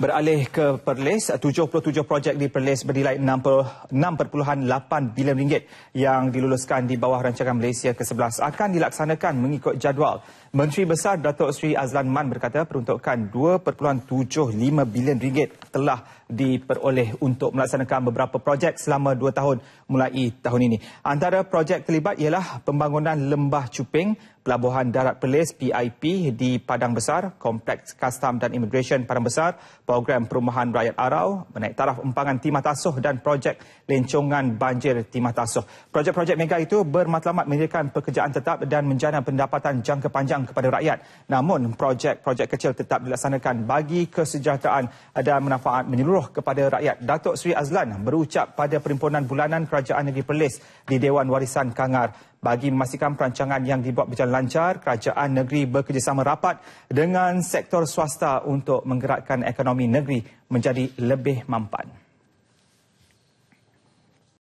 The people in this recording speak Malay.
Beralih ke Perlis, 77 projek di Perlis bernilai 6.8 bilion ringgit yang diluluskan di bawah Rancangan Malaysia ke-11 akan dilaksanakan mengikut jadual. Menteri Besar Datuk Sri Azlan Man berkata peruntukan 2.75 bilion ringgit telah diperoleh untuk melaksanakan beberapa projek selama 2 tahun mulai tahun ini. Antara projek terlibat ialah pembangunan Lembah Cuping, Pelabuhan Darat Perlis PIP di Padang Besar, Kompleks Custom dan Immigration Padang Besar, program perumahan rakyat Arau, menaik taraf empangan Timah Tasuh dan projek lencongan banjir Timah Tasuh. Projek-projek mega itu bermatlamat mendirikan pekerjaan tetap dan menjana pendapatan jangka panjang kepada rakyat. Namun, projek-projek kecil tetap dilaksanakan bagi kesejahteraan dan manfaat menyeluruh kepada rakyat. Datuk Sri Azlan berucap pada perhimpunan bulanan Kerajaan Negeri Perlis di Dewan Warisan Kangar bagi memastikan perancangan yang dibuat berjalan lancar, kerajaan negeri bekerjasama rapat dengan sektor swasta untuk menggerakkan ekonomi negeri menjadi lebih mampan.